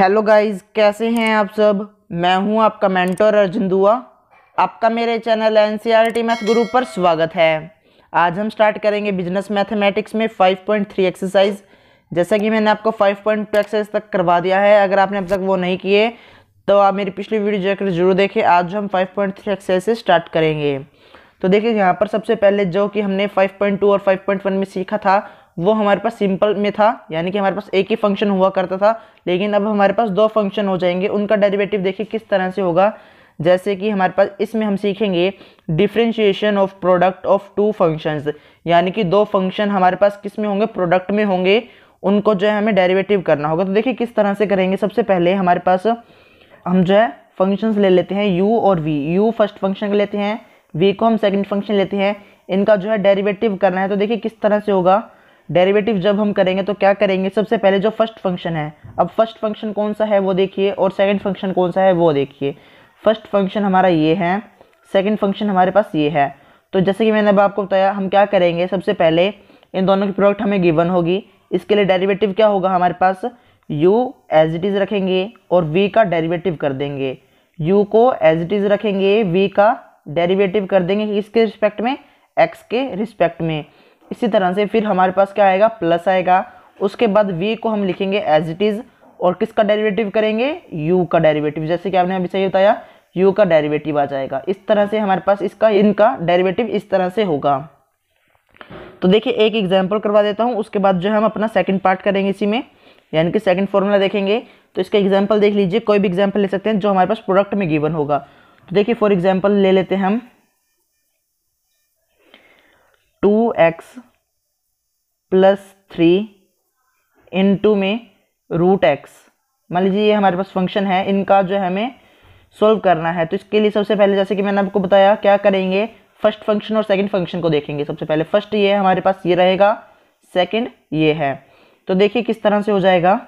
hello guys कैसे हैं आप सब मैं हूं आपका मेंटर अर्जुन दुआ आपका मेरे channel N C math group पर स्वागत है आज हम स्टार्ट करेंगे बिजनेस मैथमेटिक्स में 5.3 एक्सरसाइज जैसा कि मैंने आपको 5.2 एक्सरसाइज तक करवा दिया है अगर आपने अब तक वो नहीं किए तो आप मेरी पिछली वीडियो जाकर जरूर देखें आज हम फाइव एक्सरसाइज से स्टार्ट करेंगे तो देखिए यहाँ पर सबसे पहले जो कि हमने फाइव और फाइव में सीखा था वो हमारे पास सिंपल में था यानी कि हमारे पास एक ही फंक्शन हुआ करता था लेकिन अब हमारे पास दो फंक्शन हो जाएंगे उनका डेरिवेटिव देखिए किस तरह से होगा जैसे कि हमारे पास इसमें हम सीखेंगे differentiation of product of two functions यानी कि दो फंक्शन हमारे पास किस में होंगे प्रोडक्ट में होंगे उनको जो है हमें डेरिवेटिव करना होगा तो देखिए किस तरह से करेंगे सबसे पहले हमारे पास हम जो है फंक्शंस ले लेते हैं u और v u फर्स्ट फंक्शन लेते हैं v को हम सेकंड फंक्शन लेते हैं इनका जो है डेरिवेटिव करना है तो देखिए किस तरह से होगा डेरिवेटिव जब हम करेंगे तो क्या करेंगे सबसे पहले जो फर्स्ट फंक्शन है अब फर्स्ट फंक्शन कौन सा है वो देखिए और सेकंड फंक्शन कौन सा है वो देखिए फर्स्ट फंक्शन हमारा ये है सेकंड फंक्शन हमारे पास ये है तो जैसे कि मैंने अब आपको बताया हम क्या करेंगे सबसे पहले इन दोनों की प्रोडक्ट हमें गिवन होगी इसके लिए डेरीवेटिव क्या होगा हमारे पास यू एज इट इज़ रखेंगे और वी का डेरीवेटिव कर देंगे यू को एज इट इज़ रखेंगे वी का डेरीवेटिव कर देंगे इसके रिस्पेक्ट में एक्स के रिस्पेक्ट में इसी तरह से फिर हमारे पास क्या आएगा प्लस आएगा उसके बाद वी को हम लिखेंगे एज इट इज़ और किसका डेरिवेटिव करेंगे यू का डेरिवेटिव जैसे कि आपने अभी सही बताया यू का डेरिवेटिव आ जाएगा इस तरह से हमारे पास इसका इनका डेरिवेटिव इस तरह से होगा तो देखिए एक एग्जाम्पल करवा देता हूँ उसके बाद जो हम अपना सेकेंड पार्ट करेंगे इसी में यानी कि सेकेंड फॉर्मूला देखेंगे तो इसका एग्जाम्पल देख लीजिए कोई भी एग्जाम्पल ले सकते हैं जो हमारे पास प्रोडक्ट में गिवन होगा तो देखिए फॉर एग्जाम्पल ले लेते हैं हम x plus three into में रूट एक्स मान लीजिए ये हमारे पास फंक्शन है इनका जो है हमें सोल्व करना है तो इसके लिए सबसे पहले जैसे कि मैंने आपको बताया क्या करेंगे फर्स्ट फंक्शन और सेकंड फंक्शन को देखेंगे सबसे पहले फर्स्ट ये हमारे पास ये रहेगा सेकंड ये है तो देखिए किस तरह से हो जाएगा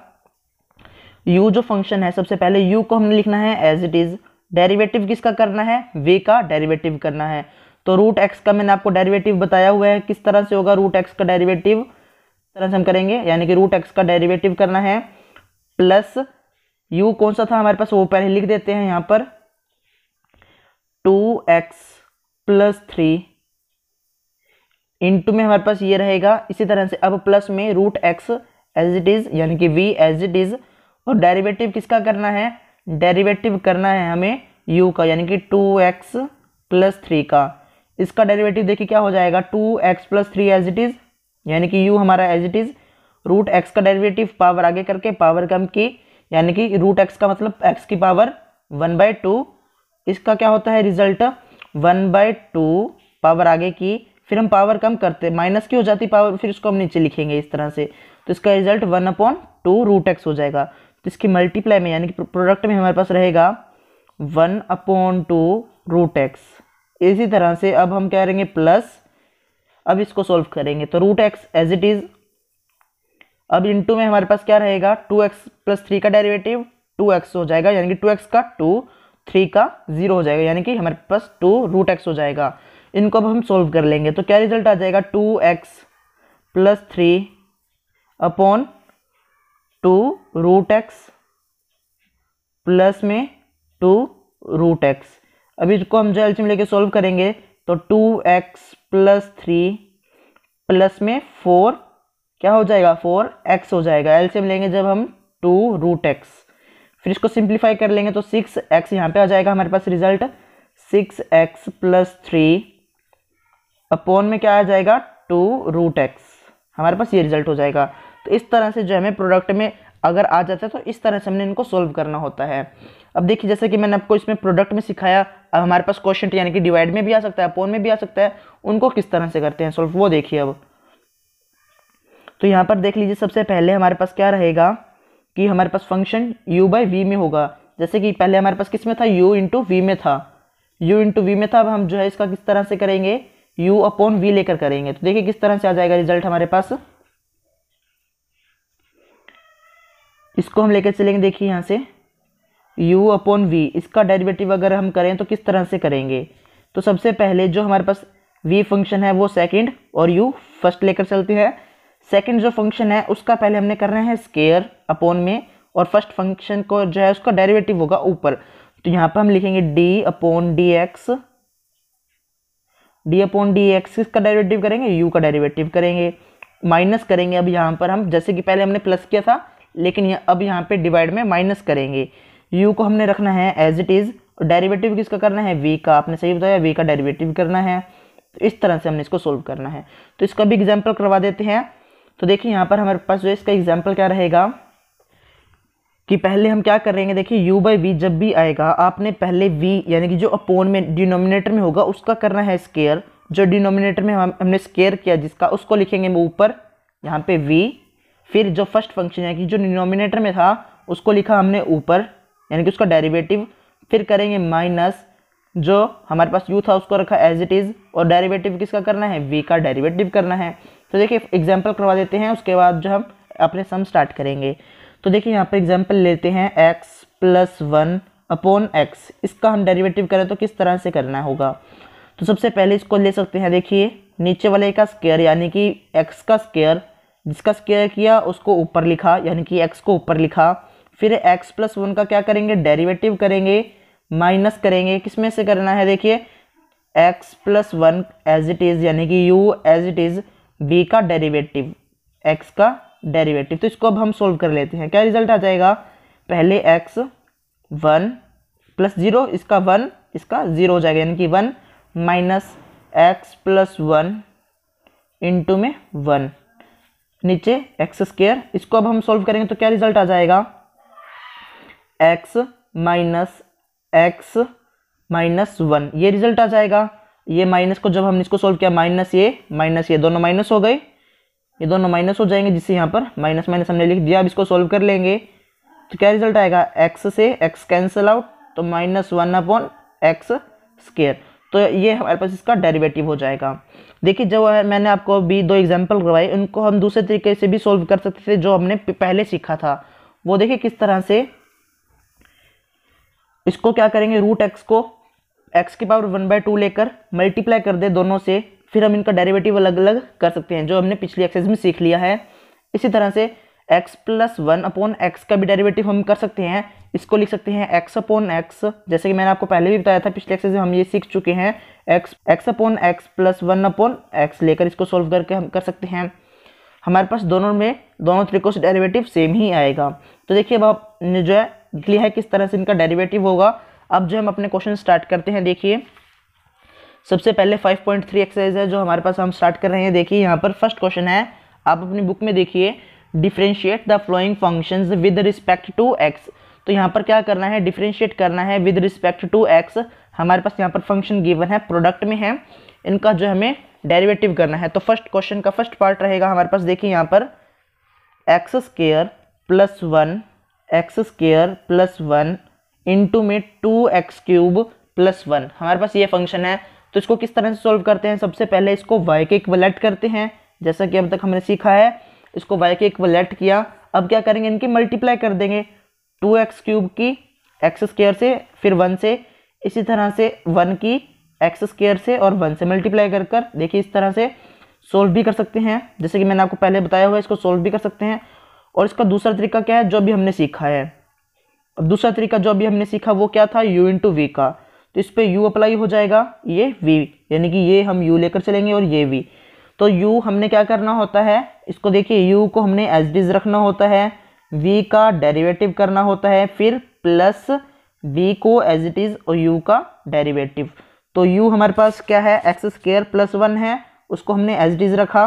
यू जो फंक्शन है सबसे पहले यू को हमने लिखना है एज इट इज़ डेरिवेटिव किसका करना है वे का डेरिवेटिव करना है तो रूट एक्स का मैंने आपको डेरिवेटिव बताया हुआ है किस तरह से होगा रूट एक्स का डेरिवेटिव तरह से हम करेंगे यानी कि रूट एक्स का डेरिवेटिव करना है प्लस यू कौन सा था हमारे पास वो पहले लिख देते हैं यहाँ पर two x plus three into में हमारे पास ये रहेगा इसी तरह से अब प्लस में root x as it is यानी कि वी एज इट इज़ और डेरिवेटिव किसका करना है डेरिवेटिव करना है हमें यू का यानी कि टू एक्स प्लस थ्री का इसका डेरिवेटिव देखिए क्या हो जाएगा two x plus three as it is यानी कि यू हमारा as it is root x का डेरिवेटिव पावर आगे करके पावर कम की यानी कि रूट एक्स का मतलब एक्स की पावर वन बाय टू इसका क्या होता है result one by two power आगे की फिर हम पावर कम करते माइनस की हो जाती पावर फिर उसको हम नीचे लिखेंगे इस तरह से तो इसका result one upon two root x हो जाएगा तो इसकी मल्टीप्लाई में यानी कि प्रोडक्ट में हमारे पास रहेगा one upon two root x इसी तरह से अब हम क्या करेंगे प्लस अब इसको सॉल्व करेंगे तो root x as it is अब इनटू में हमारे पास क्या रहेगा टू एक्स प्लस थ्री का डेरिवेटिव टू एक्स हो जाएगा यानी कि टू एक्स का टू थ्री का जीरो हो जाएगा यानी कि हमारे पास टू रूट एक्स हो जाएगा इनको अब हम सॉल्व कर लेंगे तो क्या रिजल्ट आ जाएगा two x plus three upon two root x plus में टू रूट एक्स अभी इसको हम जो एल्सियम लेके सॉल्व करेंगे तो two x plus three plus में फोर क्या हो जाएगा फोर एक्स हो जाएगा एल्सियम लेंगे जब हम टू रूट एक्स फिर इसको सिंप्लीफाई कर लेंगे तो सिक्स एक्स यहाँ पर आ जाएगा हमारे पास result six x plus three upon में क्या आ जाएगा टू रूट एक्स हमारे पास ये रिजल्ट हो जाएगा तो इस तरह से जो हमें प्रोडक्ट में अगर आ जाता है तो इस तरह से हमने इनको सोल्व करना होता है अब देखिए जैसे कि मैंने आपको इसमें प्रोडक्ट में सिखाया अब हमारे पास क्वेश्चन यानी कि डिवाइड में भी आ सकता है अपोन में भी आ सकता है उनको किस तरह से करते हैं सोल्व वो देखिए अब तो यहाँ पर देख लीजिए सबसे पहले हमारे पास क्या रहेगा कि हमारे पास फंक्शन u बाई वी में होगा जैसे कि पहले हमारे पास किस में था u इंटू वी में था u इंटू वी में था अब हम जो है इसका किस तरह से करेंगे u अपॉन वी लेकर करेंगे तो देखिए किस तरह से आ जाएगा रिजल्ट हमारे पास इसको हम लेकर चलेंगे देखिए यहाँ से u अपॉन वी इसका डेरिवेटिव अगर हम करें तो किस तरह से करेंगे तो सबसे पहले जो हमारे पास v फंक्शन है वो सेकंड और u फर्स्ट लेकर चलते हैं सेकंड जो फंक्शन है उसका पहले हमने करना है स्केयर अपॉन में और फर्स्ट फंक्शन को जो है उसका डेरिवेटिव होगा ऊपर तो यहाँ पर हम लिखेंगे d upon D X D upon D X किसका डेरिवेटिव करेंगे u का डेरिवेटिव करेंगे माइनस करेंगे अब यहाँ पर हम जैसे कि पहले हमने प्लस किया था लेकिन यह, अब यहाँ पे डिवाइड में माइनस करेंगे यू को हमने रखना है एज इट इज़ और डेरिवेटिव किसका करना है वी का आपने सही बताया वी का डेरिवेटिव करना है तो इस तरह से हमने इसको सोल्व करना है तो इसका भी एग्जाम्पल करवा देते हैं तो देखिए यहाँ पर हमारे पास जो इसका एग्जाम्पल क्या रहेगा कि पहले हम क्या करेंगे देखिए u बाई वी जब भी आएगा आपने पहले v यानी कि जो अपोन में डिनोमिनेटर में होगा उसका करना है स्केयर जो डिनोमिनेटर में हम हमने स्केयर किया जिसका उसको लिखेंगे ऊपर यहाँ पे v फिर जो फर्स्ट फंक्शन है कि जो डिनोमिनेटर में था उसको लिखा हमने ऊपर यानी कि उसका डेरिवेटिव फिर करेंगे माइनस जो हमारे पास यू था उसको रखा एज इट इज़ और डेरिवेटिव किसका करना है वी का डेरिवेटिव करना है तो देखिए एग्जाम्पल करवा देते हैं उसके बाद जो हम अपने सम स्टार्ट करेंगे तो देखिए यहाँ पर एग्जाम्पल लेते हैं x plus one upon x इसका हम डेरिवेटिव करें तो किस तरह से करना होगा तो सबसे पहले इसको ले सकते हैं देखिए नीचे वाले का स्केयर यानी कि एक्स का स्केयर डिस्कस किया किया उसको ऊपर लिखा यानी कि एक्स को ऊपर लिखा फिर एक्स प्लस वन का क्या करेंगे डेरिवेटिव करेंगे माइनस करेंगे किस में से करना है देखिए x plus one as it is यानी कि u as it is B का डेरिवेटिव एक्स का डेरिवेटिव तो इसको अब हम सोल्व कर लेते हैं क्या रिजल्ट आ जाएगा पहले एक्स वन प्लस ज़ीरो इसका वन इसका ज़ीरो हो जाएगा यानी कि one minus x plus one into में वन नीचे एक्स स्क्र इसको अब हम सॉल्व करेंगे तो क्या रिजल्ट आ जाएगा x minus x minus one ये रिजल्ट आ जाएगा ये माइनस को जब हमने इसको सॉल्व किया माइनस ये माइनस ये दोनों माइनस हो गए ये दोनों माइनस हो जाएंगे जिससे यहाँ पर माइनस माइनस हमने लिख दिया अब इसको सॉल्व कर लेंगे तो क्या रिजल्ट आएगा एक्स से एक्स कैंसिल आउट तो minus one upon x square तो ये पास इसका डेरिवेटिव हो जाएगा देखिए जो है मैंने आपको अभी दो एग्जाम्पल करवाए उनको हम दूसरे तरीके से भी सोल्व कर सकते थे जो हमने पहले सीखा था वो देखिए किस तरह से इसको क्या करेंगे रूट एक्स को एक्स की पावर वन बाय टू लेकर मल्टीप्लाई कर दे दोनों से फिर हम इनका डेरिवेटिव अलग अलग कर सकते हैं जो हमने पिछली एक्सरसाइज में सीख लिया है इसी तरह से x plus one upon x का भी डेरिवेटिव हम कर सकते हैं इसको लिख सकते हैं एक्स अपॉन एक्स जैसे कि मैंने आपको पहले भी बताया था पिछले एक्सरसाइज में हम ये सीख चुके हैं x x upon x plus one upon x लेकर इसको सॉल्व करके हम कर सकते हैं हमारे पास दोनों में दोनों तरीकों से डेरिवेटिव सेम ही आएगा तो देखिए अब आपने जो है लिया है किस तरह से इनका डेरिवेटिव होगा अब जो हम अपने क्वेश्चन स्टार्ट करते हैं देखिए सबसे पहले 5.3 पॉइंट एक्सरसाइज है जो हमारे पास हम स्टार्ट कर रहे हैं देखिए यहाँ पर फर्स्ट क्वेश्चन है आप अपनी बुक में देखिए differentiate the following functions with respect to x तो यहाँ पर क्या करना है डिफ्रेंशिएट करना है विद रिस्पेक्ट टू एक्स हमारे पास यहाँ पर फंक्शन गिवन है प्रोडक्ट में है इनका जो हमें डेरिवेटिव करना है तो फर्स्ट क्वेश्चन का फर्स्ट पार्ट रहेगा हमारे पास देखिए यहाँ पर x square plus one x square plus one into में two x cube plus one हमारे पास ये फंक्शन है तो इसको किस तरह से सॉल्व करते हैं सबसे पहले इसको वाई के इक्वलेट करते हैं जैसा कि अब तक हमने सीखा है इसको वाई के इक्वलेट किया अब क्या करेंगे इनकी मल्टीप्लाई कर देंगे टू एक्स क्यूब की एक्स स्क्र से फिर वन से इसी तरह से वन की एक्स स्क्र से और वन से मल्टीप्लाई कर कर देखिए इस तरह से सोल्व भी कर सकते हैं जैसे कि मैंने आपको पहले बताया हुआ है इसको सोल्व भी कर सकते हैं और इसका दूसरा तरीका क्या है जो भी हमने सीखा है अब दूसरा तरीका जो भी हमने सीखा वो क्या था यू इन वी का तो इस पर यू अप्लाई हो जाएगा ये वी यानी कि ये हम यू लेकर चलेंगे और ये वी तो यू हमने क्या करना होता है इसको देखिए यू को हमने एज डिज रखना होता है v का डेरिवेटिव करना होता है फिर प्लस v को एज इट इज़ और u का डेरिवेटिव तो u हमारे पास क्या है एक्स स्केयर प्लस वन है उसको हमने एज इट इज़ रखा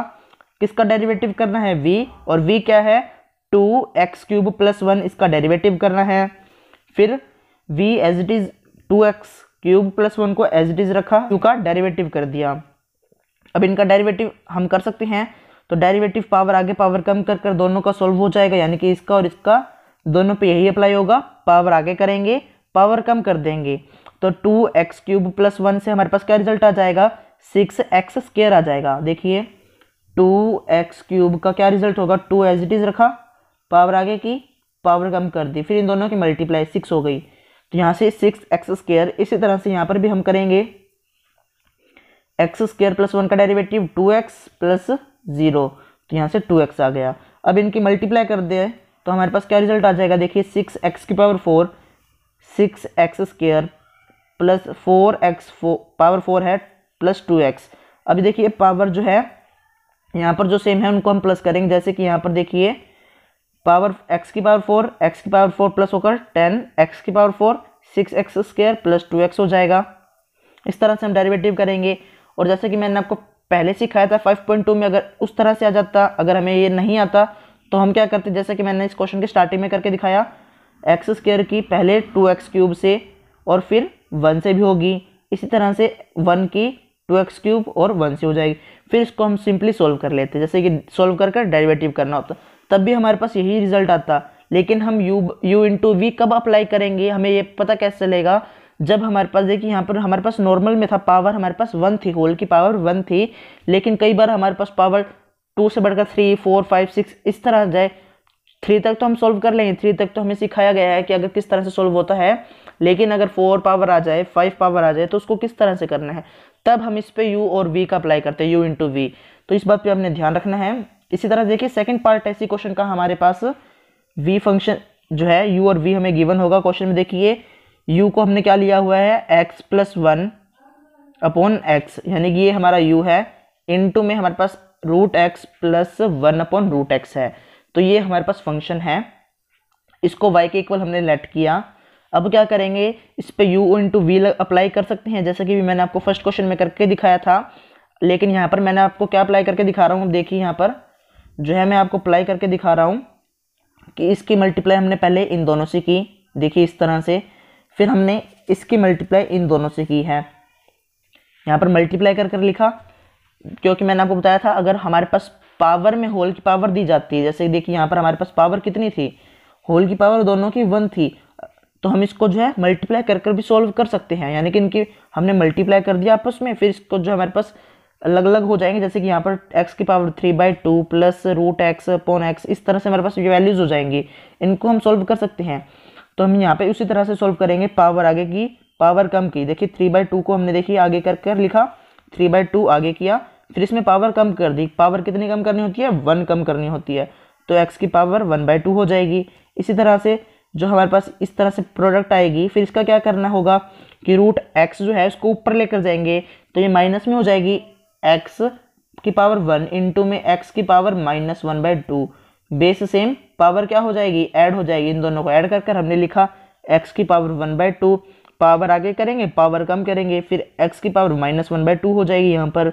किसका डेरिवेटिव करना है v और v क्या है two x cube plus one इसका डेरिवेटिव करना है फिर v as it is two x cube plus one को एज इट इज़ रखा u का डेरिवेटिव कर दिया अब इनका डेरिवेटिव हम कर सकते हैं तो डेरिवेटिव पावर आगे पावर कम कर कर दोनों का सॉल्व हो जाएगा यानी कि इसका और इसका दोनों पे यही अप्लाई होगा पावर आगे करेंगे पावर कम कर देंगे तो two x cube plus one से हमारे पास क्या रिजल्ट आ जाएगा सिक्स एक्स स्केयर आ जाएगा देखिए टू एक्स क्यूब का क्या रिजल्ट होगा टू एज इट इज़ रखा पावर आगे की पावर कम कर दी फिर इन दोनों की मल्टीप्लाई सिक्स हो गई तो यहाँ से सिक्स एक्स स्केयर इसी तरह से यहाँ पर भी हम करेंगे एक्स स्केयर प्लस वन का derivative two x plus zero तो यहाँ से टू एक्स आ गया अब इनकी मल्टीप्लाई कर दे तो हमारे पास क्या रिजल्ट आ जाएगा देखिए सिक्स एक्स की power four six x square plus four x four power four है प्लस टू एक्स अभी देखिए पावर जो है यहाँ पर जो सेम है उनको हम प्लस करेंगे जैसे कि यहाँ पर देखिए पावर एक्स की पावर फोर एक्स की पावर फोर प्लस होकर टेन एक्स की power four six x square plus two x हो जाएगा इस तरह से हम डेरिवेटिव करेंगे और जैसे कि मैंने आपको पहले सिखाया था 5.2 में अगर उस तरह से आ जाता अगर हमें ये नहीं आता तो हम क्या करते जैसे कि मैंने इस क्वेश्चन के स्टार्टिंग में करके दिखाया एक्स स्क्र की पहले टू एक्स क्यूब से और फिर वन से भी होगी इसी तरह से वन की टू एक्स क्यूब और वन से हो जाएगी फिर इसको हम सिंपली सोल्व कर लेते जैसे कि सोल्व कर कर डेरिवेटिव करना होता तब भी हमारे पास यही रिजल्ट आता लेकिन हम यू यू इंटू वी कब अप्लाई करेंगे हमें ये पता कैसे चलेगा जब हमारे पास देखिए यहाँ पर हमारे पास नॉर्मल में था पावर हमारे पास वन थी होल की पावर वन थी लेकिन कई बार हमारे पास पावर टू से बढ़कर थ्री फोर फाइव सिक्स इस तरह जाए थ्री तक तो हम सॉल्व कर लेंगे थ्री तक तो हमें सिखाया गया है कि अगर किस तरह से सॉल्व होता है लेकिन अगर फोर पावर आ जाए फाइव पावर आ जाए तो उसको किस तरह से करना है तब हम इस पर यू और वी का अप्लाई करते हैं यू इंटू वी तो इस बात पे हमने ध्यान रखना है इसी तरह देखिए सेकंड पार्ट ऐसी क्वेश्चन का हमारे पास वी फंक्शन जो है यू और वी हमें गिवन होगा क्वेश्चन में देखिए u को हमने क्या लिया हुआ है x plus one upon x यानी कि ये हमारा u है टू में हमारे पास root x plus one upon root x है तो ये हमारे पास फंक्शन है इसको y के इक्वल हमने लेट किया अब क्या करेंगे इस पर u इंटू वी अप्लाई कर सकते हैं जैसे कि मैंने आपको फर्स्ट क्वेश्चन में करके दिखाया था लेकिन यहाँ पर मैंने आपको क्या अप्लाई करके दिखा रहा हूँ देखिए यहाँ पर जो है मैं आपको अप्लाई करके दिखा रहा हूँ कि इसकी मल्टीप्लाई हमने पहले इन दोनों से की देखिए इस तरह से फिर हमने इसकी मल्टीप्लाई इन दोनों से की है यहाँ पर मल्टीप्लाई कर कर लिखा क्योंकि मैंने आपको बताया था अगर हमारे पास पावर में होल की पावर दी जाती है जैसे देखिए यहाँ पर हमारे पास पावर कितनी थी होल की पावर दोनों की वन थी तो हम इसको जो है मल्टीप्लाई कर कर भी सॉल्व कर सकते हैं यानी कि इनकी हमने मल्टीप्लाई कर दिया आपस में फिर इसको जो हमारे पास अलग अलग हो जाएंगे जैसे कि यहाँ पर एक्स की power three by two plus root x पोन एक्स इस तरह से हमारे पास ये वैल्यूज़ हो जाएंगी इनको हम सॉल्व कर सकते हैं तो हम यहाँ पे उसी तरह से सॉल्व करेंगे पावर आगे की पावर कम की देखिए थ्री बाई टू को हमने देखिए आगे कर कर लिखा थ्री बाई टू आगे किया फिर इसमें पावर कम कर दी पावर कितनी कम करनी होती है वन कम करनी होती है तो एक्स की पावर वन बाई टू हो जाएगी इसी तरह से जो हमारे पास इस तरह से प्रोडक्ट आएगी फिर इसका क्या करना होगा कि रूट एक्स जो है उसको ऊपर लेकर जाएंगे तो ये माइनस में हो जाएगी एक्स की पावर वन इंटू में एक्स की power minus one by two base same power क्या हो जाएगी ऐड हो जाएगी इन दोनों को ऐड कर कर हमने लिखा एक्स की power one by two power आगे करेंगे पावर कम करेंगे फिर एक्स की power minus one by two हो जाएगी यहाँ पर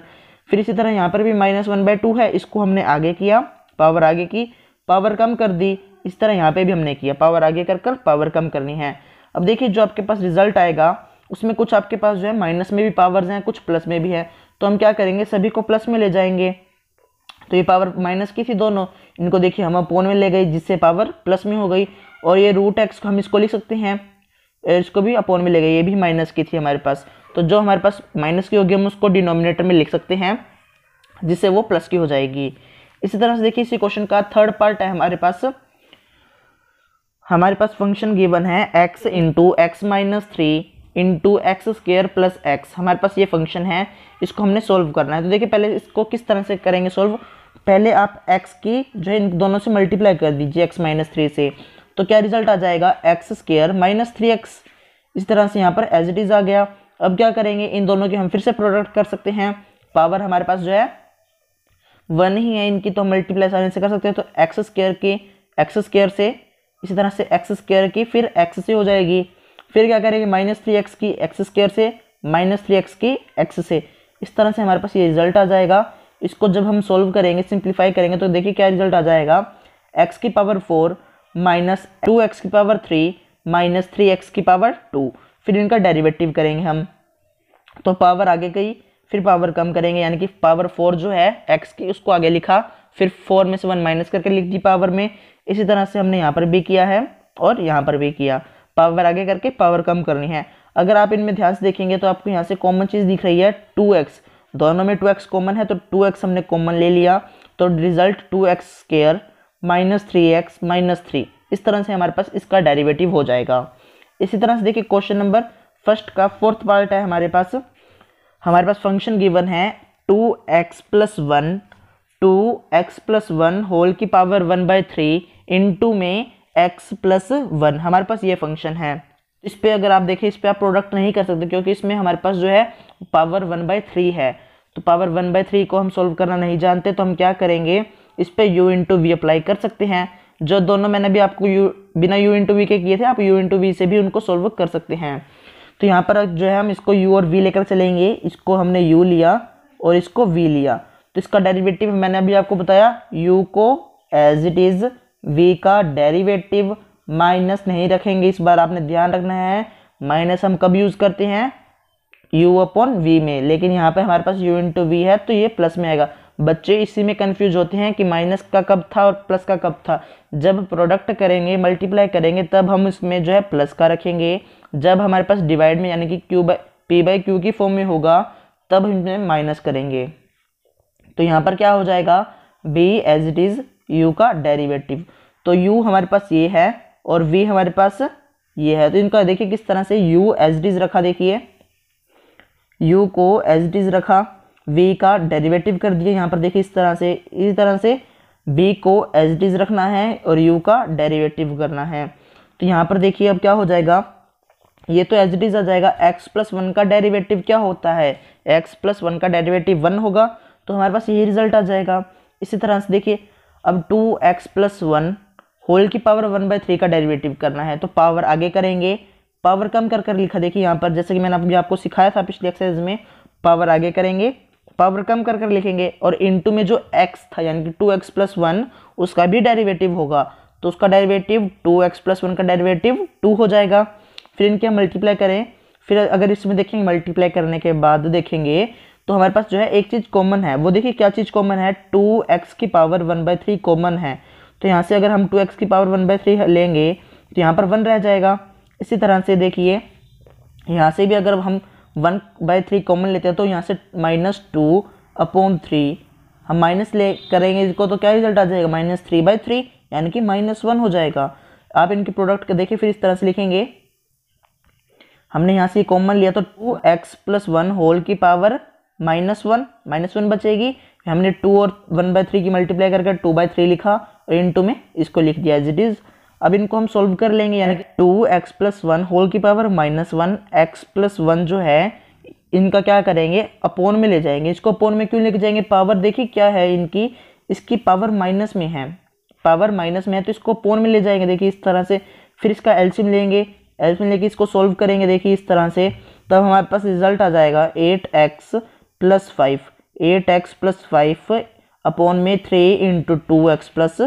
फिर इसी तरह यहाँ पर भी माइनस वन बाय टू है इसको हमने आगे किया पावर आगे की पावर कम कर दी इस तरह यहाँ पर भी हमने किया पावर आगे कर कर पावर कम करनी है अब देखिए जो आपके पास रिजल्ट आएगा उसमें कुछ आपके पास जो है माइनस में भी पावर्स हैं कुछ प्लस में भी है तो हम क्या करेंगे सभी को प्लस में ले जाएंगे तो ये पावर माइनस की थी दोनों इनको देखिए हम अपोन में ले गए जिससे पावर प्लस में हो गई और ये रूट एक्स को हम इसको लिख सकते हैं इसको भी अपोन में ले गए ये भी माइनस की थी हमारे पास तो जो हमारे पास माइनस की होगी हम उसको डिनोमिनेटर में लिख सकते हैं जिससे वो प्लस की हो जाएगी इसी तरह से देखिए इसी क्वेश्चन का थर्ड पार्ट है हमारे पास हमारे पास फंक्शन गिवन है x into x minus three into x square plus x हमारे पास ये फंक्शन है इसको हमने सोल्व करना है तो देखिए पहले इसको किस तरह से करेंगे सोल्व पहले आप एक्स की जो है इन दोनों से मल्टीप्लाई कर दीजिए एक्स माइनस थ्री से तो क्या रिजल्ट आ जाएगा x square minus three x इस तरह से यहाँ पर एज इट इज़ आ गया अब क्या करेंगे इन दोनों के हम फिर से प्रोडक्ट कर सकते हैं पावर हमारे पास जो है वन ही है इनकी तो मल्टीप्लाई सारे से कर सकते हैं तो एक्स स्केयर की एक्स स्केयर से इसी तरह से एक्स स्केयर की फिर एक्स से हो जाएगी फिर क्या करेंगे माइनस थ्री एक्स की एक्स स्केयर से माइनस थ्री एक्स की एक्स से इस तरह से हमारे पास ये रिजल्ट आ जाएगा इसको जब हम सोल्व करेंगे सिंप्लीफाई करेंगे तो देखिए क्या रिजल्ट आ जाएगा एक्स की power four minus two x की power three minus three x की पावर टू फिर इनका डेरिवेटिव करेंगे हम तो पावर आगे गई फिर पावर कम करेंगे यानी कि पावर फोर जो है एक्स की उसको आगे लिखा फिर फोर में से वन माइनस करके लिख दी पावर में इसी तरह से हमने यहाँ पर भी किया है और यहाँ पर भी किया पावर आगे करके पावर कम करनी है अगर आप इनमें ध्यान से देखेंगे तो आपको यहाँ से कॉमन चीज़ दिख रही है टू एक्स दोनों में टू एक्स कॉमन है तो टू एक्स हमने कॉमन ले लिया तो result two x square minus three x minus three इस तरह से हमारे पास इसका डेरिवेटिव हो जाएगा इसी तरह से देखिए क्वेश्चन नंबर फर्स्ट का फोर्थ पार्ट है हमारे पास हमारे पास फंक्शन गिवन है two x plus one two x plus one whole की power one by three into में एक्स प्लस वन हमारे पास ये फंक्शन है इस पर अगर आप देखें इस पर आप प्रोडक्ट नहीं कर सकते क्योंकि इसमें हमारे पास जो है पावर वन बाई थ्री है तो पावर वन बाई थ्री को हम सॉल्व करना नहीं जानते तो हम क्या करेंगे इस पर यू इंटू वी अप्लाई कर सकते हैं जो दोनों मैंने भी आपको यू बिना यू इंटू वी के किए थे आप यू इंटू वी से भी उनको सॉल्व कर सकते हैं तो यहाँ पर जो है हम इसको यू और वी लेकर चलेंगे इसको हमने यू लिया और इसको वी लिया तो इसका डेरीवेटिव मैंने अभी आपको बताया यू को एज इट इज़ वी का डेरीवेटिव माइनस नहीं रखेंगे इस बार आपने ध्यान रखना है माइनस हम कब यूज़ करते हैं यू अपॉन वी में लेकिन यहाँ पे हमारे पास यू इंटू वी है तो ये प्लस में आएगा बच्चे इसी में कन्फ्यूज होते हैं कि माइनस का कब था और प्लस का कब था जब प्रोडक्ट करेंगे मल्टीप्लाई करेंगे तब हम इसमें जो है प्लस का रखेंगे जब हमारे पास डिवाइड में यानी कि q by p by q की फॉर्म में होगा तब हम माइनस करेंगे तो यहाँ पर क्या हो जाएगा b as it is u का डेरीवेटिव तो यू हमारे पास ये है और वी हमारे पास ये है तो इनका देखिए किस तरह से यू एस डीज रखा देखिए यू को एस डीज रखा वी का डेरिवेटिव कर दिया यहाँ पर देखिए इस तरह से इसी तरह से बी को एस डीज रखना है और यू का डेरिवेटिव करना है तो यहाँ पर देखिए अब क्या हो जाएगा ये तो एच डीज आ जाएगा एक्स प्लस वन का डेरिवेटिव क्या होता है एक्स प्लस वन का डेरिवेटिव वन होगा तो हमारे पास यही रिजल्ट आ जाएगा इसी तरह से देखिए अब two x plus one whole की पावर वन बाई थ्री का डेरिवेटिव करना है तो पावर आगे करेंगे पावर कम कर कर लिखा देखिए यहाँ पर जैसे कि मैंने अभी आपको सिखाया था पिछले एक्सरसाइज में पावर आगे करेंगे पावर कम कर कर लिखेंगे और इनटू में जो एक्स था यानी कि टू एक्स प्लस वन उसका भी डेरिवेटिव होगा तो उसका derivative two x plus one का डेरिवेटिव टू हो जाएगा फिर इनके हम मल्टीप्लाई करें फिर अगर इसमें देखेंगे मल्टीप्लाई करने के बाद देखेंगे तो हमारे पास जो है एक चीज़ कॉमन है वो देखिए क्या चीज़ कॉमन है टू एक्स की power one by three common है तो यहाँ से अगर हम टू एक्स की पावर वन बाई थ्री लेंगे तो यहाँ पर वन रह जाएगा इसी तरह से देखिए यहाँ से भी अगर हम वन बाई थ्री कॉमन लेते हैं तो यहाँ से माइनस टू अपॉन थ्री हम माइनस ले करेंगे इसको तो क्या रिजल्ट आ जाएगा माइनस थ्री बाई थ्री यानी कि माइनस वन हो जाएगा आप इनके प्रोडक्ट का देखिए फिर इस तरह से लिखेंगे हमने यहाँ से कॉमन लिया तो two x plus one whole की power minus one minus one बचेगी हमने टू और वन बाय थ्री की मल्टीप्लाई करके टू बाय थ्री लिखा और इन टू में इसको लिख दिया एज इट इज़ अब इनको हम सोल्व कर लेंगे यानी कि two x plus one whole की power minus one x plus one जो है इनका क्या करेंगे अपोन में ले जाएंगे इसको अपोन में क्यों लेके जाएंगे पावर देखिए क्या है इनकी इसकी पावर माइनस में है पावर माइनस में है तो इसको अपोन में ले जाएंगे देखिए इस तरह से फिर इसका एल्सियम लेंगे एल्सियम लेके इसको सोल्व करेंगे देखिए इस तरह से तब हमारे पास रिजल्ट आ जाएगा eight x plus five eight x plus five upon में three into two x plus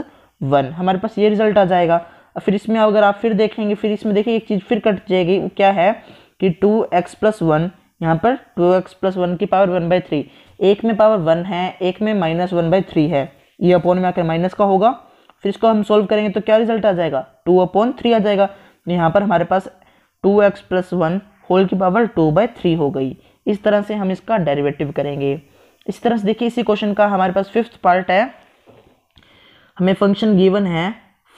one हमारे पास ये रिजल्ट आ जाएगा फिर इसमें अगर आप फिर देखेंगे फिर इसमें देखिए एक चीज़ फिर कट जाएगी वो क्या है कि टू एक्स प्लस वन यहाँ पर टू एक्स प्लस वन की पावर वन बाई थ्री एक में पावर वन है एक में माइनस वन बाई थ्री है ये अपॉन में आकर माइनस का होगा फिर इसको हम सोल्व करेंगे तो क्या रिजल्ट आ जाएगा टू अपॉन थ्री आ जाएगा यहाँ पर हमारे पास two x plus one whole की पावर टू बाई थ्री हो गई इस तरह से हम इसका डेरिवेटिव करेंगे इस तरह से देखिए इसी क्वेश्चन का हमारे पास फिफ्थ पार्ट है हमें फंक्शन गिवन है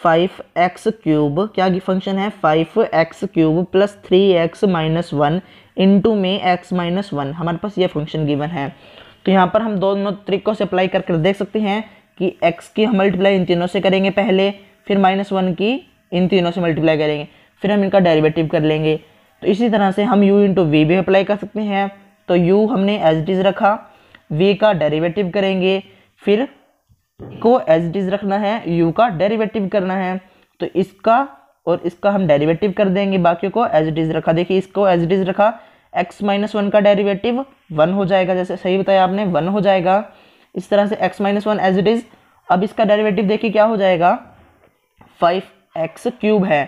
फाइव एक्स क्यूब क्या फंक्शन है five x cube plus three x minus one into में एक्स माइनस वन हमारे पास ये फंक्शन गिवन है तो यहाँ पर हम दोनों तरीकों से अप्लाई करके देख सकते हैं कि एक्स की हम मल्टीप्लाई इन तीनों से करेंगे पहले फिर माइनस वन की इन तीनों से मल्टीप्लाई करेंगे फिर हम इनका डेरिवेटिव कर लेंगे तो इसी तरह से हम यू इंटू वी भी अप्लाई कर सकते हैं तो यू हमने एज इट इज़ रखा v का डेरिवेटिव करेंगे फिर को एज इज रखना है u का डेरिवेटिव करना है तो इसका और इसका हम डेरिवेटिव कर देंगे बाकी को एज इज रखा देखिए इसको एज इज रखा x माइनस वन का डेरिवेटिव वन हो जाएगा जैसे सही बताया आपने वन हो जाएगा इस तरह से x minus one as is अब इसका डेरिवेटिव देखिए क्या हो जाएगा फाइव एक्स क्यूब है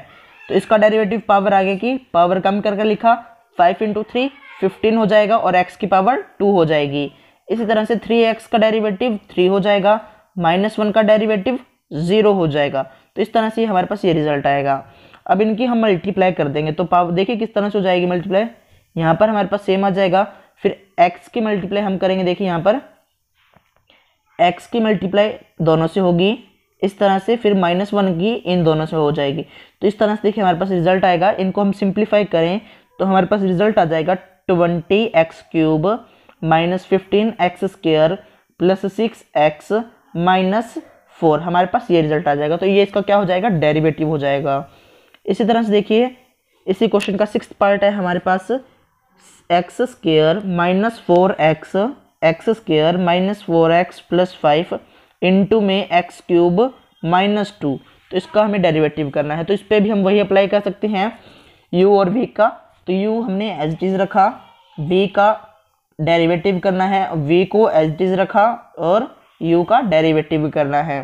तो इसका डेरिवेटिव पावर आगे की पावर कम करके लिखा फाइव इंटू थ्री फिफ्टीन हो जाएगा और एक्स की पावर टू हो जाएगी इसी तरह से थ्री एक्स का डेरिवेटिव थ्री हो जाएगा माइनस वन का डेरिवेटिव ज़ीरो हो जाएगा तो इस तरह से हमारे पास ये रिजल्ट आएगा अब इनकी हम मल्टीप्लाई कर देंगे तो पाव देखिए किस तरह से हो जाएगी मल्टीप्लाई यहाँ पर हमारे पास सेम आ जाएगा फिर एक्स की मल्टीप्लाई हम करेंगे देखिए यहाँ पर एक्स की मल्टीप्लाई दोनों से होगी इस तरह से फिर माइनस वन की इन दोनों से हो जाएगी तो इस तरह से देखिए हमारे पास रिजल्ट आएगा इनको हम सिंप्लीफाई करें तो हमारे पास रिजल्ट आ जाएगा twenty x cube minus fifteen x square plus six x minus four हमारे पास ये रिजल्ट आ जाएगा तो ये इसका क्या हो जाएगा डेरिवेटिव हो जाएगा इसी तरह से देखिए इसी क्वेश्चन का सिक्स पार्ट है हमारे पास x square minus four x x square minus four x plus five into में एक्स क्यूब माइनस टू तो इसका हमें डेरिवेटिव करना है तो इस पर भी हम वही अप्लाई कर सकते हैं यू और वी का तो यू हमने एज इज रखा वी का डेरिवेटिव करना है v को एज इज रखा और u का डेरिवेटिव करना है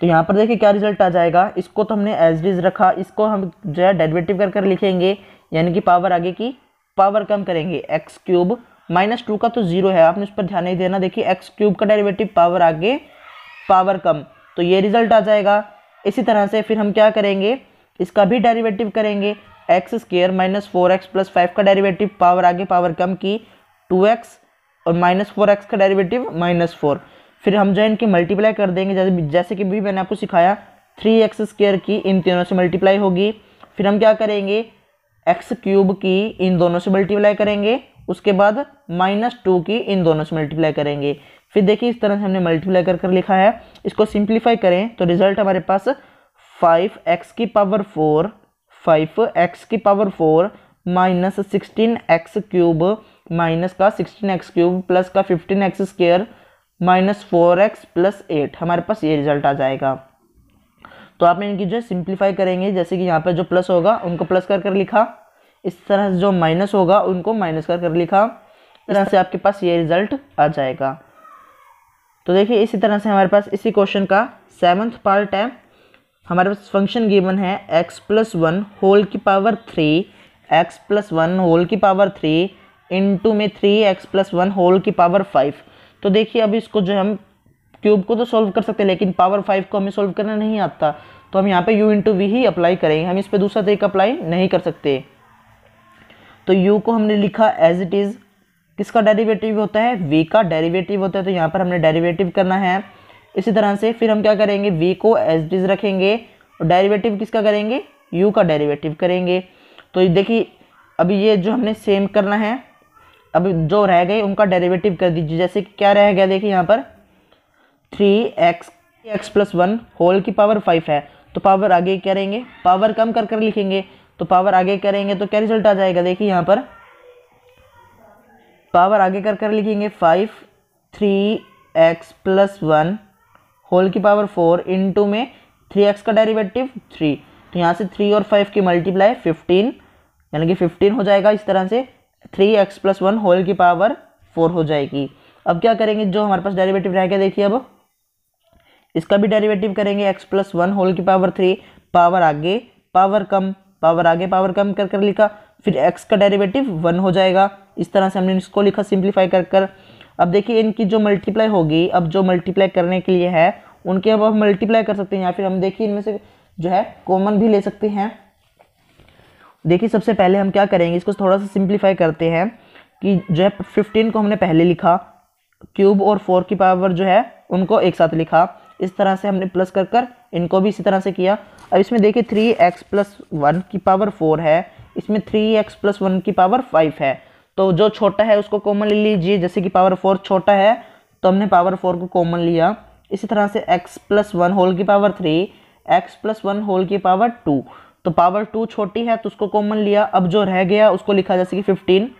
तो यहाँ पर देखिए क्या रिजल्ट आ जाएगा इसको तो हमने एज इज रखा इसको हम जो है डेरिवेटिव कर कर लिखेंगे यानी कि पावर आगे की पावर कम करेंगे एक्स क्यूब माइनस टू का तो जीरो है आपने उस पर ध्यान नहीं देना देखिए एक्स क्यूब का डेरिवेटिव पावर आगे पावर कम तो ये रिजल्ट आ जाएगा इसी तरह से फिर हम क्या करेंगे इसका भी डेरिवेटिव करेंगे x square minus four x plus five का डेरिवेटिव पावर आगे पावर कम की टू एक्स और माइनस फोर एक्स का डेरिवेटिव माइनस फोर फिर हम जो है इनकी मल्टीप्लाई कर देंगे जैसे जैसे कि भी मैंने आपको सिखाया थ्री एक्स स्क्र की इन तीनों से मल्टीप्लाई होगी फिर हम क्या करेंगे एक्स क्यूब की इन दोनों से मल्टीप्लाई करेंगे उसके बाद माइनस टू की इन दोनों से मल्टीप्लाई करेंगे फिर देखिए इस तरह से हमने मल्टीप्लाई कर कर लिखा है इसको सिंप्लीफाई करें तो रिजल्ट हमारे पास फाइव एक्स की पावर फोर फाइव एक्स की power four minus sixteen x cube minus का सिक्सटीन एक्स क्यूब प्लस का fifteen x square minus four x plus eight हमारे पास ये रिजल्ट आ जाएगा तो आप इनकी जो है सिंप्लीफाई करेंगे जैसे कि यहाँ पर जो प्लस होगा उनको प्लस कर कर लिखा इस तरह से जो माइनस होगा उनको माइनस कर कर लिखा इस तरह से आपके पास ये रिजल्ट आ जाएगा तो देखिए इसी तरह से हमारे पास इसी क्वेश्चन का सेवन्थ पार्ट है हमारे पास फंक्शन गिवन है एक्स प्लस वन होल की power three x plus one whole की पावर थ्री इंटू में three x plus one whole की पावर फाइव तो देखिए अब इसको जो हम क्यूब को तो सॉल्व कर सकते हैं लेकिन पावर फाइव को हमें सॉल्व करना नहीं आता तो हम यहाँ पे u इंटू वी ही अप्लाई करेंगे हम इस पर दूसरा तरीका अप्लाई नहीं कर सकते तो u को हमने लिखा एज इट इज़ किसका डेरिवेटिव होता है v का डेरिवेटिव होता है तो यहाँ पर हमने डेरिवेटिव करना है इसी तरह से फिर हम क्या करेंगे वी को एज डिज रखेंगे और डेरिवेटिव किसका करेंगे यू का डेरिवेटिव करेंगे तो देखिए अभी ये जो हमने सेम करना है अब जो रह गए उनका डेरिवेटिव कर दीजिए जैसे क्या रह गया देखिए यहाँ पर three x x plus one whole की पावर फाइव है तो पावर आगे क्या रहेंगे पावर कम कर कर लिखेंगे तो पावर आगे करेंगे तो क्या रिजल्ट आ जाएगा देखिए यहाँ पर पावर आगे कर कर लिखेंगे five three x plus one whole की पावर फोर टू में थ्री एक्स का डेरिवेटिव थ्री तो यहाँ से थ्री और फाइव की मल्टीप्लाई फिफ्टीन यानी कि फिफ्टीन हो जाएगा इस तरह से three x plus one whole की पावर फोर हो जाएगी अब क्या करेंगे जो हमारे पास डेरिवेटिव रह गया देखिए अब इसका भी डेरिवेटिव करेंगे एक्स प्लस वन होल की पावर थ्री पावर आगे पावर कम पावर आगे पावर कम कर कर लिखा फिर एक्स का डेरिवेटिव वन हो जाएगा इस तरह से हमने इसको लिखा सिंप्लीफाई कर कर अब देखिए इनकी जो मल्टीप्लाई होगी अब जो मल्टीप्लाई करने के लिए है उनके अब हम मल्टीप्लाई कर सकते हैं या फिर हम देखिए इनमें से जो है कॉमन भी ले सकते हैं देखिए सबसे पहले हम क्या करेंगे इसको थोड़ा सा सिंप्लीफाई करते हैं कि जो है फिफ्टीन को हमने पहले लिखा क्यूब और फोर की पावर जो है उनको एक साथ लिखा इस तरह से हमने प्लस कर कर इनको भी इसी तरह से किया अब इसमें देखिए थ्री एक्स प्लस वन की पावर फोर है इसमें थ्री एक्स प्लस वन की पावर फाइव है तो जो छोटा है उसको कॉमन ले लीजिए जैसे कि पावर फोर छोटा है तो हमने पावर फोर को कॉमन लिया इसी तरह से एक्स प्लस वन होल की power three x plus one whole की पावर टू तो पावर टू छोटी है तो उसको कॉमन लिया अब जो रह गया उसको लिखा जैसे कि फिफ्टीन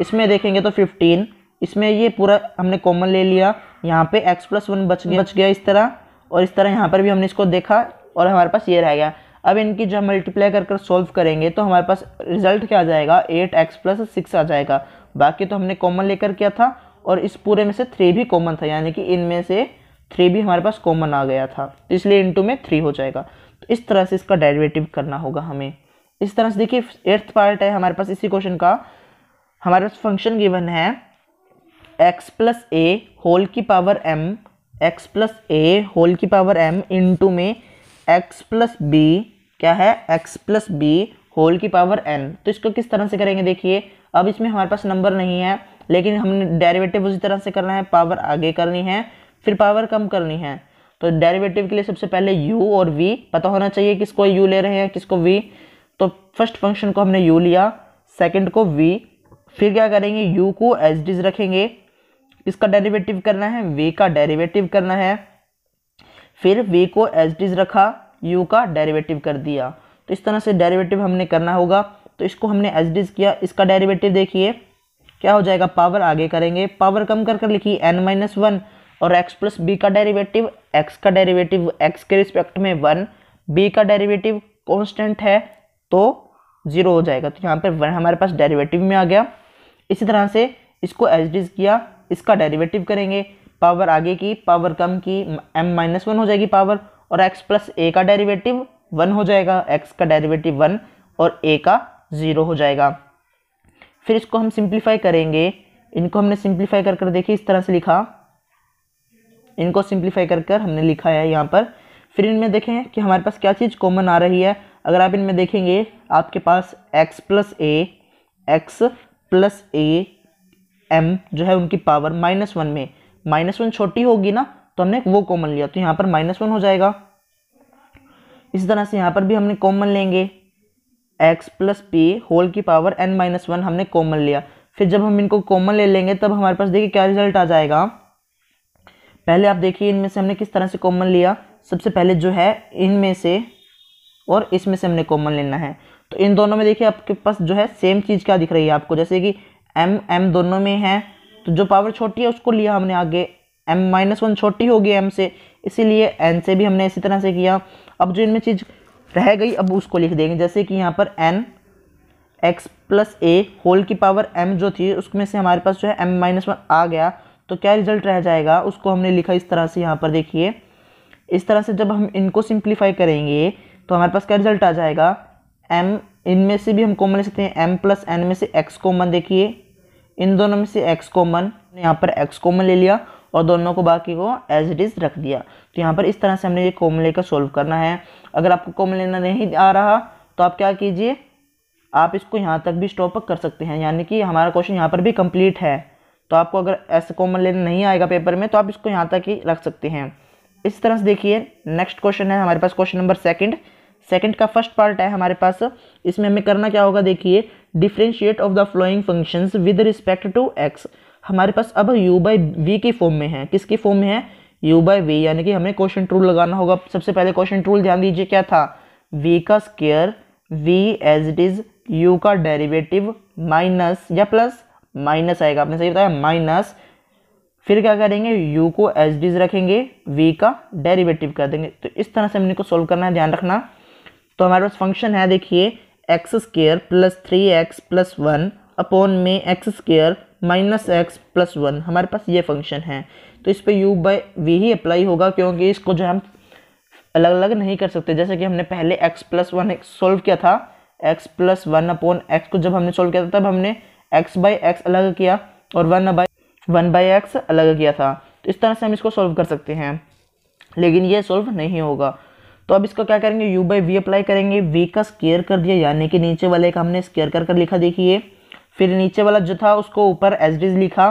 इसमें देखेंगे तो फिफ्टीन इसमें ये पूरा हमने कॉमन ले लिया यहाँ पे एक्स प्लस वन बच गया बच गया इस तरह और इस तरह यहाँ पर भी हमने इसको देखा और हमारे पास ये रह गया अब इनकी जब मल्टीप्लाई कर कर सॉल्व करेंगे तो हमारे पास रिजल्ट क्या आ जाएगा एट एक्स प्लस सिक्स आ जाएगा बाकी तो हमने कॉमन लेकर किया था और इस पूरे में से थ्री भी कॉमन था यानी कि इनमें से थ्री भी हमारे पास कॉमन आ गया था तो इसलिए इंटू में थ्री हो जाएगा तो इस तरह से इसका डेरिवेटिव करना होगा हमें इस तरह से देखिए एट्थ पार्ट है हमारे पास इसी क्वेश्चन का हमारे पास फंक्शन गिवन है एक्स प्लस ए होल की power m x plus a whole की पावर एम इंटू में एक्स प्लस बी क्या है एक्स प्लस बी होल की पावर एन तो इसको किस तरह से करेंगे देखिए अब इसमें हमारे पास नंबर नहीं है लेकिन हमने डेरिवेटिव उसी तरह से करना है पावर आगे करनी है फिर पावर कम करनी है तो डेरिवेटिव के लिए सबसे पहले u और v पता होना चाहिए किसको u ले रहे हैं किसको v तो फर्स्ट फंक्शन को हमने u लिया सेकंड को v फिर क्या करेंगे u को एज डिज रखेंगे इसका डेरिवेटिव करना है v का डेरिवेटिव करना है फिर v को एज डिज रखा यू का डेरिवेटिव कर दिया तो इस तरह से डेरिवेटिव हमने करना होगा तो इसको हमने एच किया इसका डेरिवेटिव देखिए क्या हो जाएगा पावर आगे करेंगे पावर कम कर कर लिखिए एन माइनस वन और एक्स प्लस बी का डेरिवेटिव एक्स का डेरिवेटिव एक्स के रिस्पेक्ट में वन बी का डेरिवेटिव कॉन्स्टेंट है तो ज़ीरो हो जाएगा तो यहाँ पर वन हमारे पास डेरिवेटिव में आ गया इसी तरह से इसको एच किया इसका डेरिवेटिव करेंगे पावर आगे की पावर कम की एम माइनस वन हो जाएगी पावर और एक्स प्लस ए का डेरिवेटिव वन हो जाएगा एक्स का डेरिवेटिव वन और ए का ज़ीरो हो जाएगा फिर इसको हम सिंप्लीफाई करेंगे इनको हमने सिंप्लीफाई कर कर देखिए इस तरह से लिखा इनको सिंप्लीफाई कर कर हमने लिखा है यहाँ पर फिर इनमें देखें कि हमारे पास क्या चीज़ कॉमन आ रही है अगर आप इनमें देखेंगे आपके पास x plus a x plus a m जो है उनकी पावर माइनस वन में माइनस वन छोटी होगी ना तो हमने वो कॉमन लिया तो यहाँ पर माइनस वन हो जाएगा इसी तरह से यहाँ पर भी हमने कॉमन लेंगे एक्स प्लस पी होल की पावर एन माइनस वन हमने कॉमन लिया फिर जब हम इनको कॉमन ले लेंगे तब हमारे पास देखिए क्या रिजल्ट आ जाएगा पहले आप देखिए इनमें से हमने किस तरह से कॉमन लिया सबसे पहले जो है इनमें से और इसमें से हमने कॉमन लेना है तो इन दोनों में देखिए आपके पास जो है सेम चीज़ क्या दिख रही है आपको जैसे कि एम एम दोनों में है तो जो पावर छोटी है उसको लिया हमने आगे एम माइनस वन छोटी होगी एम से इसीलिए एन से भी हमने इसी तरह से किया अब जो इनमें चीज़ रह गई अब उसको लिख देंगे जैसे कि यहाँ पर n x plus a whole की पावर एम जो थी उसमें से हमारे पास जो है एम माइनस वन आ गया तो क्या रिजल्ट रह जाएगा उसको हमने लिखा इस तरह से यहाँ पर देखिए इस तरह से जब हम इनको सिंप्लीफाई करेंगे तो हमारे पास क्या रिजल्ट आ जाएगा एम इनमें से भी हम कॉमन ले सकते हैं एम प्लस एन में से एक्स कॉमन देखिए इन दोनों में से एक्स कॉमन यहाँ पर एक्स कॉमन ले लिया और दोनों को बाकी को एज इट इज़ रख दिया तो यहाँ पर इस तरह से हमने ये कोमले का सॉल्व करना है अगर आपको कोम लेना नहीं आ रहा तो आप क्या कीजिए आप इसको यहाँ तक भी स्टॉप कर सकते हैं यानी कि हमारा क्वेश्चन यहाँ पर भी कंप्लीट है तो आपको अगर ऐसे कॉमन लेना नहीं आएगा पेपर में तो आप इसको यहाँ तक ही रख सकते हैं इस तरह से देखिए नेक्स्ट क्वेश्चन है हमारे पास क्वेश्चन नंबर सेकंड सेकंड का फर्स्ट पार्ट है हमारे पास इसमें हमें करना क्या होगा देखिए differentiate of the following functions with respect to x हमारे पास अब यू बाई वी की फॉर्म में है किसकी फॉर्म में है यू बाई वी यानी कि हमें क्वेश्चन ट्रूल लगाना होगा सबसे पहले क्वेश्चन ट्रूल ध्यान दीजिए क्या था वी का square v as it is u का डेरिवेटिव माइनस या प्लस माइनस आएगा आपने सही बताया माइनस फिर क्या करेंगे यू को एच डीज रखेंगे वी का डेरिवेटिव कर देंगे तो इस तरह से हमने को सोल्व करना है ध्यान रखना तो हमारे पास फंक्शन है देखिए x square plus three x plus one upon में x square minus x plus one हमारे पास ये फंक्शन है तो इस पर यू बाई वी ही अप्लाई होगा क्योंकि इसको जो हम अलग अलग नहीं कर सकते जैसे कि हमने पहले एक्स प्लस वन सोल्व किया था x plus one upon x को जब हमने सोल्व किया था तब हमने एक्स बाई एक्स अलग किया और one by one by x अलग किया था तो इस तरह से हम इसको सोल्व कर सकते हैं लेकिन ये सोल्व नहीं होगा तो अब इसका क्या करेंगे u बाई वी अप्लाई करेंगे v का स्केयर कर दिया यानी कि नीचे वाले का हमने स्केयर कर कर लिखा देखिए फिर नीचे वाला जो था उसको ऊपर एज डीज लिखा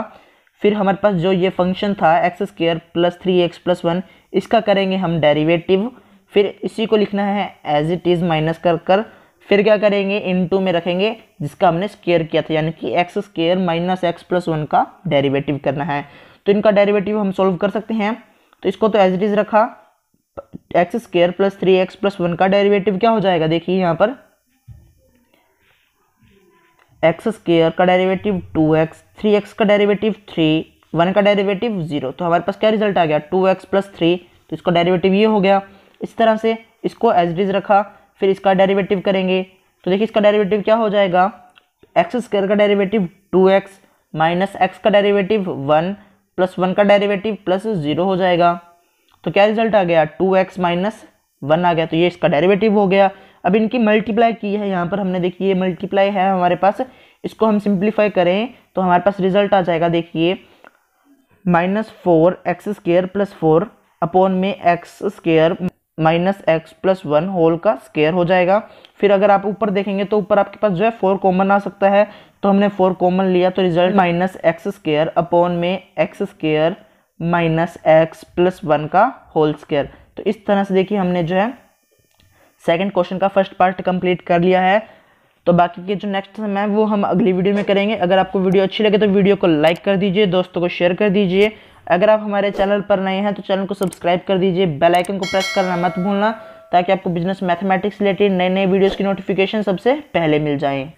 फिर हमारे पास जो ये फंक्शन था x square plus three x plus one इसका करेंगे हम डेरिवेटिव फिर इसी को लिखना है एज इट इज़ माइनस कर कर फिर क्या करेंगे इन टू में रखेंगे जिसका हमने स्केयर किया था यानी कि x square minus x plus one का डेरिवेटिव करना है तो इनका डेरिवेटिव हम सॉल्व कर सकते हैं तो इसको तो एज इट इज़ रखा x square plus three x plus one का डेरिवेटिव क्या हो जाएगा देखिए यहाँ पर एक्स स्क्र का derivative two x three x का डेरिवेटिव थ्री वन का डेरिवेटिव जीरो तो हमारे पास क्या रिजल्ट आ गया टू एक्स प्लस थ्री तो इसका डेरिवेटिव ये हो गया इस तरह से इसको एज डिज रखा फिर इसका डेरिवेटिव करेंगे तो देखिए इसका डेरिवेटिव क्या हो जाएगा एक्स स्क्र का derivative two x minus x का डेरिवेटिव वन प्लस वन का डेरिवेटिव प्लस ज़ीरो हो जाएगा तो क्या रिजल्ट आ गया टू एक्स माइनस वन आ गया तो ये इसका डेरिवेटिव हो गया अब इनकी मल्टीप्लाई की है यहाँ पर हमने देखिए ये मल्टीप्लाई है हमारे पास इसको हम सिंप्लीफाई करें तो हमारे पास रिजल्ट आ जाएगा देखिए minus four x square plus four upon में x square minus x plus one whole का स्केयर हो जाएगा फिर अगर आप ऊपर देखेंगे तो ऊपर आपके पास जो है फोर कॉमन आ सकता है तो हमने फोर कॉमन लिया तो result minus x square upon में x square minus x plus one का होल स्केयर तो इस तरह से देखिए हमने जो है सेकंड क्वेश्चन का फर्स्ट पार्ट कंप्लीट कर लिया है तो बाकी के जो नेक्स्ट समय है वो हम अगली वीडियो में करेंगे अगर आपको वीडियो अच्छी लगे तो वीडियो को लाइक कर दीजिए दोस्तों को शेयर कर दीजिए अगर आप हमारे चैनल पर नए हैं तो चैनल को सब्सक्राइब कर दीजिए बेल आइकन को प्रेस करना मत भूलना ताकि आपको बिजनेस मैथमेटिक्स रिलेटेड नए नए वीडियोज़ की नोटिफिकेशन सबसे पहले मिल जाएँ